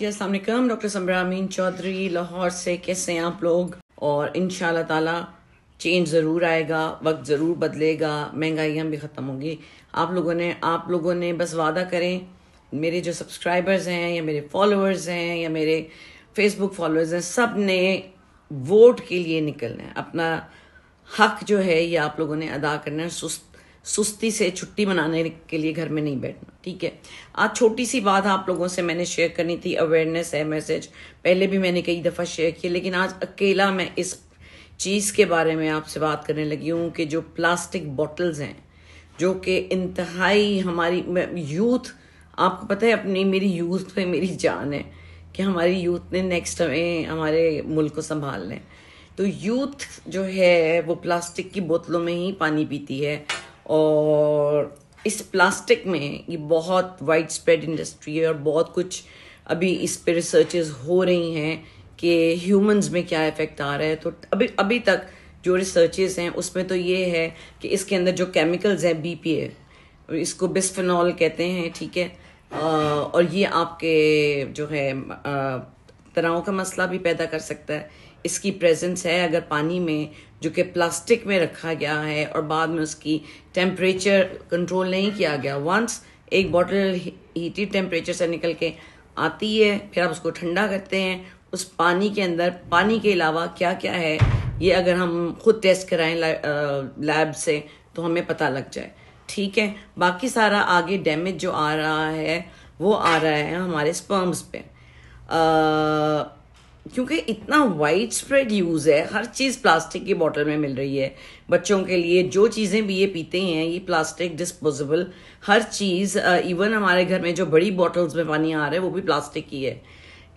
जी Aslam doctor सम्रामीन चौधरी लाहौर से कैसे हैं आप लोग और इन ताला चेंज ज़रूर आएगा वक्त ज़रूर बदलेगा महंगाइयाँ भी ख़त्म होंगी आप लोगों ने आप लोगों ने बस वादा करें मेरे जो सब्सक्राइबर्स हैं या मेरे फॉलोअर्स हैं या मेरे फेसबुक फॉलोअर्स हैं सब ने वोट के लिए निकलना है अपना हक जो है ये आप लोगों ने अदा करना है सुस्त सुस्ती से छुट्टी मनाने के लिए घर में नहीं बैठना ठीक है आज छोटी सी बात आप लोगों से मैंने शेयर करनी थी अवेयरनेस है मैसेज पहले भी मैंने कई दफ़ा शेयर किया लेकिन आज अकेला मैं इस चीज़ के बारे में आपसे बात करने लगी हूँ कि जो प्लास्टिक बॉटल्स हैं जो कि इंतहाई हमारी यूथ आपको पता है अपनी मेरी यूथ पे मेरी जान है कि हमारी यूथ ने नेक्स्ट हमें हमारे मुल्क को संभाल लें तो यूथ जो है वो प्लास्टिक की बोतलों में ही पानी पीती है और इस प्लास्टिक में ये बहुत वाइड स्प्रेड इंडस्ट्री है और बहुत कुछ अभी इस पर रिसर्चेज हो रही हैं कि ह्यूमंस में क्या इफेक्ट आ रहा है तो अभी अभी तक जो रिसर्चेज हैं उसमें तो ये है कि इसके अंदर जो केमिकल्स हैं बी पी ए इसको बिस्फिनॉल कहते हैं ठीक है आ, और ये आपके जो है तनाव का मसला भी पैदा कर सकता है इसकी प्रेजेंस है अगर पानी में जो कि प्लास्टिक में रखा गया है और बाद में उसकी टेम्परेचर कंट्रोल नहीं किया गया वंस एक बॉटल हीटेड टेम्परेचर से निकल के आती है फिर आप उसको ठंडा करते हैं उस पानी के अंदर पानी के अलावा क्या क्या है ये अगर हम खुद टेस्ट कराएं लैब से तो हमें पता लग जाए ठीक है बाकी सारा आगे डैमेज जो आ रहा है वो आ रहा है हमारे स्पर्म्स पे आ, क्योंकि इतना वाइड स्प्रेड यूज़ है हर चीज़ प्लास्टिक की बोतल में मिल रही है बच्चों के लिए जो चीज़ें भी ये पीते हैं ये प्लास्टिक डिस्पोजेबल हर चीज़ इवन हमारे घर में जो बड़ी बॉटल्स में पानी आ रहा है वो भी प्लास्टिक की है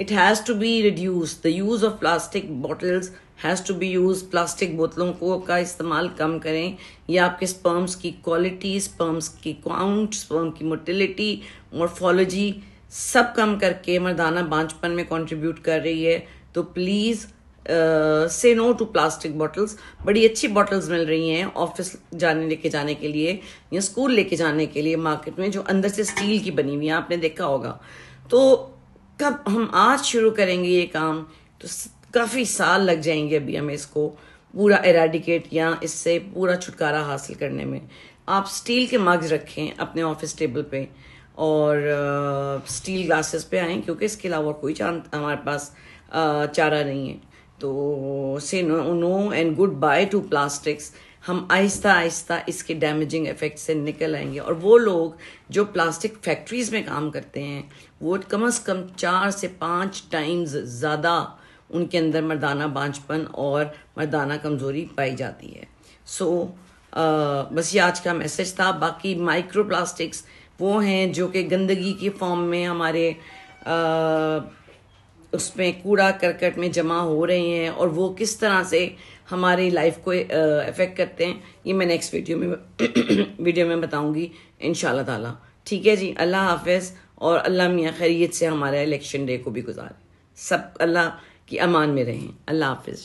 it has to be reduce the use of plastic bottles has to be use plastic बोतलों को का इस्तेमाल कम करें या आपके स्पर्म्स की क्वालिटी स्पर्म्स की काउंट स्पर्म की मोटिलिटी मोर्फोलॉजी सब कम करके मर्दाना बांझपन में कंट्रीब्यूट कर रही है तो प्लीज़ से नो टू प्लास्टिक बॉटल्स बड़ी अच्छी बॉटल्स मिल रही हैं ऑफिस जाने लेके जाने के लिए या स्कूल लेके जाने के लिए मार्केट में जो अंदर से स्टील की बनी हुई है आपने देखा होगा तो कब हम आज शुरू करेंगे ये काम तो काफ़ी साल लग जाएंगे अभी हमें इसको पूरा एराडिकेट या इससे पूरा छुटकारा हासिल करने में आप स्टील के मग्स रखें अपने ऑफिस टेबल पे और आ, स्टील ग्लासेस पे आएँ क्योंकि इसके अलावा कोई चांस हमारे पास चारा नहीं है तो say no and goodbye to plastics हम आहिस्ता आहिस्ता इसके डैमेजिंग इफेक्ट से निकल आएंगे और वो लोग जो प्लास्टिक फैक्ट्रीज में काम करते हैं वो कम अज़ कम चार से पाँच टाइम्स ज़्यादा उनके अंदर मर्दाना बांझपन और मर्दाना कमज़ोरी पाई जाती है सो so, uh, बस ये आज का मैसेज था बाकी माइक्रो प्लास्टिक्स वो हैं जो कि गंदगी के फॉर्म में हमारे uh, उसमें कूड़ा करकट में जमा हो रहे हैं और वो किस तरह से हमारी लाइफ को अफेक्ट करते हैं ये मैं नेक्स्ट वीडियो में वीडियो में बताऊंगी इन ताला ठीक है जी अल्लाह हाफिज़ और अल्लाह मियाँ खैरियत से हमारे इलेक्शन डे को भी गुजारें सब अल्लाह की अमान में रहें अल्लाह हाफिज़